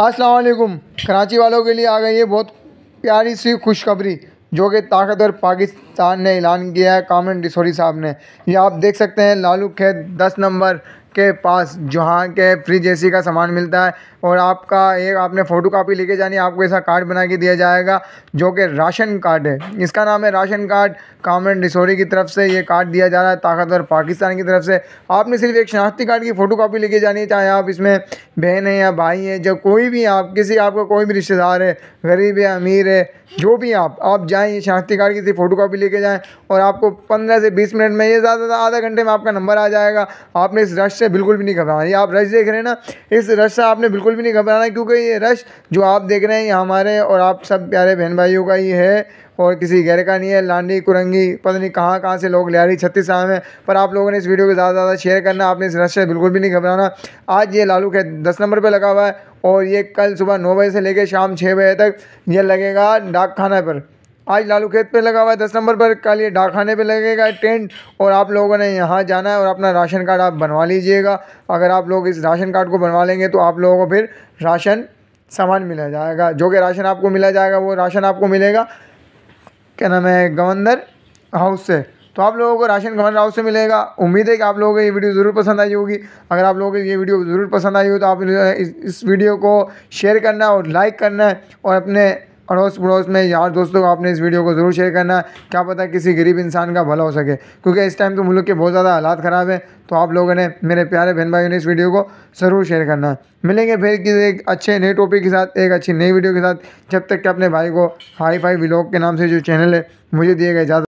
अस्सलाम वालेकुम कराची वालों के लिए आ गई है बहुत प्यारी सी खुशखबरी जो कि ताकतवर पाकिस्तान ने ऐलान किया है कामरन डिसोरी साहब ने यह आप देख सकते हैं लालू खेत दस नंबर के पास जहाँ के फ्रिज ए का सामान मिलता है और आपका एक आपने फ़ोटो कापी लेके जानी आपको ऐसा कार्ड बना के दिया जाएगा जो कि राशन कार्ड है इसका नाम है राशन कार्ड काम डिसोरी की तरफ से ये कार्ड दिया जा रहा है ताकतवर पाकिस्तान की तरफ से आपने सिर्फ एक शनाख्ती कार्ड की फ़ोटो कापी लेके जानी है चाहे आप इसमें बहन है या भाई हैं जो कोई भी आप किसी आपका कोई भी रिश्तेदार है गरीब है अमीर है जो भी आप आप जाएँ ये शनाख्ती कार्ड की फ़ोटो कापी लेके जाएँ और आपको पंद्रह से बीस मिनट में ये ज़्यादा से आधा घंटे में आपका नंबर आ जाएगा आपने इस से बिल्कुल भी नहीं घबराना ये आप रश देख रहे हैं ना इस रश से आपने बिल्कुल भी नहीं घबराना क्योंकि ये रश जो आप देख रहे हैं ये हमारे और आप सब प्यारे बहन भाइयों का ही है और किसी गैर का नहीं है लांडी कुरंगी पता नहीं कहाँ कहाँ से लोग लिहारी छत्तीस छत्तीसगढ़ में पर आप लोगों ने इस वीडियो को ज़्यादा से ज़्यादा शेयर करना आपने इस रश से बिल्कुल भी नहीं घबराना आज ये लालू के दस नंबर पर लगा हुआ है और ये कल सुबह नौ बजे से लेकर शाम छः बजे तक ये लगेगा डाक खाना पर आज लालू खेत पे लगा हुआ है दस नंबर पर कल ये डाकखाने पे लगेगा टेंट और आप लोगों ने यहाँ जाना है और अपना राशन कार्ड आप बनवा लीजिएगा अगर आप लोग इस राशन कार्ड को बनवा लेंगे तो आप लोगों को फिर राशन सामान मिला जाएगा जो कि राशन आपको मिला जाएगा वो राशन आपको मिलेगा क्या नाम है गवर्नर हाउस से तो आप लोगों को राशन गवर्नर हाउस से मिलेगा उम्मीद है कि आप लोगों को ये वीडियो ज़रूर पसंद आई होगी अगर आप लोगों को ये वीडियो ज़रूर पसंद आई हो तो आप इस, इस वीडियो को शेयर करना और लाइक करना और अपने अड़ोस पड़ोस में यार दोस्तों को आपने इस वीडियो को ज़रूर शेयर करना क्या पता किसी गरीब इंसान का भला हो सके क्योंकि इस टाइम तो मुल्क के बहुत ज़्यादा हालात ख़राब हैं तो आप लोगों ने मेरे प्यारे बहन भाइयों ने इस वीडियो को ज़रूर शेयर करना मिलेंगे फिर किसी एक अच्छे नए टॉपिक के साथ एक अच्छी नई वीडियो के साथ जब तक कि अपने भाई को हाई फाई के नाम से जो चैनल है मुझे दिए गए